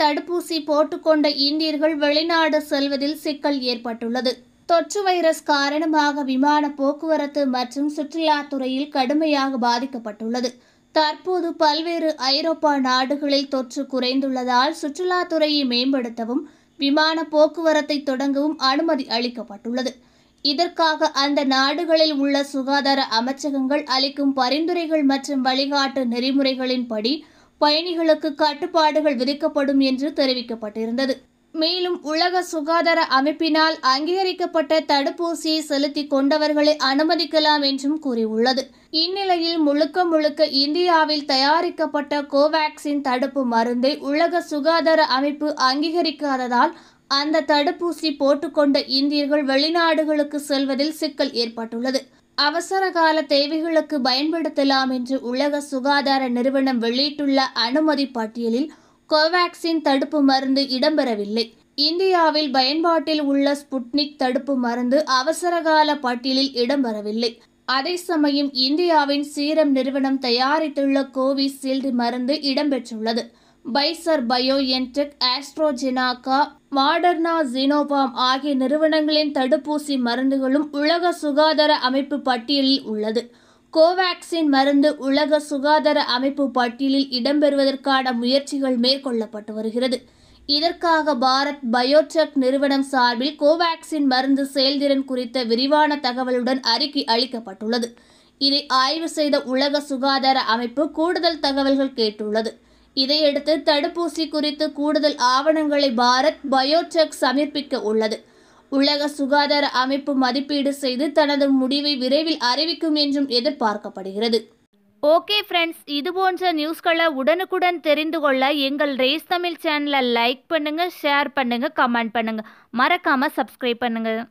தடுப்பூசி போட்டுக்கொண்ட இந்தியர்கள் வெளிநாடு செல்வதில் சிக்கல் ஏற்பட்டுள்ளது தொற்று வைரஸ் காரணமாக விமான போக்குவரத்து மற்றும் சுற்றுலாத்துறையில் கடுமையாக பாதிக்கப்பட்டுள்ளது தற்போது பல்வேறு ஐரோப்பா நாடுகளில் தொற்று குறைந்துள்ளதால் சுற்றுலாத்துறையை மேம்படுத்தவும் விமான போக்குவரத்தை தொடங்கவும் அனுமதி அளிக்கப்பட்டுள்ளது இதற்காக அந்த நாடுகளில் உள்ள சுகாதார அமைச்சகங்கள் அளிக்கும் பரிந்துரைகள் மற்றும் வழிகாட்டு நெறிமுறைகளின்படி பயணிகளுக்கு கட்டுப்பாடுகள் விதிக்கப்படும் என்று தெரிவிக்கப்பட்டிருந்தது மேலும் உலக சுகாதார அமைப்பினால் அங்கீகரிக்கப்பட்ட தடுப்பூசியை செலுத்தி கொண்டவர்களை அனுமதிக்கலாம் என்றும் கூறியுள்ளது இந்நிலையில் முழுக்க முழுக்க இந்தியாவில் தயாரிக்கப்பட்ட கோவாக்சின் தடுப்பு மருந்தை உலக சுகாதார அமைப்பு அங்கீகரிக்காததால் அந்த தடுப்பூசி போட்டுக்கொண்ட இந்தியர்கள் வெளிநாடுகளுக்கு செல்வதில் சிக்கல் ஏற்பட்டுள்ளது அவசர கால தேவைகளுக்கு பயன்படுத்தலாம் என்று உலக சுகாதார நிறுவனம் வெளியிட்டுள்ள அனுமதி பட்டியலில் கோவாக்சின் தடுப்பு மருந்து இடம்பெறவில்லை இந்தியாவில் பயன்பாட்டில் உள்ள ஸ்புட்னிக் தடுப்பு மருந்து அவசரகால பட்டியலில் இடம்பெறவில்லை அதே சமயம் இந்தியாவின் சீரம் நிறுவனம் தயாரித்துள்ள கோவிஷீல்டு மருந்து இடம்பெற்றுள்ளது பைசர் பயோ என்டெக் ஆஸ்ட்ரோஜெனாகா மாடர்னா ஜீனோபாம் ஆகிய நிறுவனங்களின் தடுப்பூசி மருந்துகளும் உலக சுகாதார அமைப்பு பட்டியலில் உள்ளது கோவாக்சின் மருந்து உலக சுகாதார அமைப்பு பட்டியலில் இடம்பெறுவதற்கான முயற்சிகள் மேற்கொள்ளப்பட்டு வருகிறது இதற்காக பாரத் பயோடெக் நிறுவனம் சார்பில் கோவாக்சின் மருந்து செயல்திறன் குறித்த விரிவான தகவலுடன் அறிக்கை அளிக்கப்பட்டுள்ளது இதை ஆய்வு செய்த உலக சுகாதார அமைப்பு கூடுதல் தகவல்கள் கேட்டுள்ளது இதையடுத்து தடுப்பூசி குறித்து கூடுதல் ஆவணங்களை பாரத் பயோடெக் சமர்ப்பிக்க உள்ளது உலக சுகாதார அமைப்பு மதிப்பீடு செய்து தனது முடிவை விரைவில் அறிவிக்கும் என்றும் எதிர்பார்க்கப்படுகிறது ஓகே ஃப்ரெண்ட்ஸ் இது போன்ற நியூஸ்களை உடனுக்குடன் தெரிந்து கொள்ள எங்கள் ரேஸ் தமிழ் சேனலை லைக் பண்ணுங்கள் ஷேர் பண்ணுங்கள் கமெண்ட் பண்ணுங்கள் மறக்காமல் சப்ஸ்கிரைப் பண்ணுங்கள்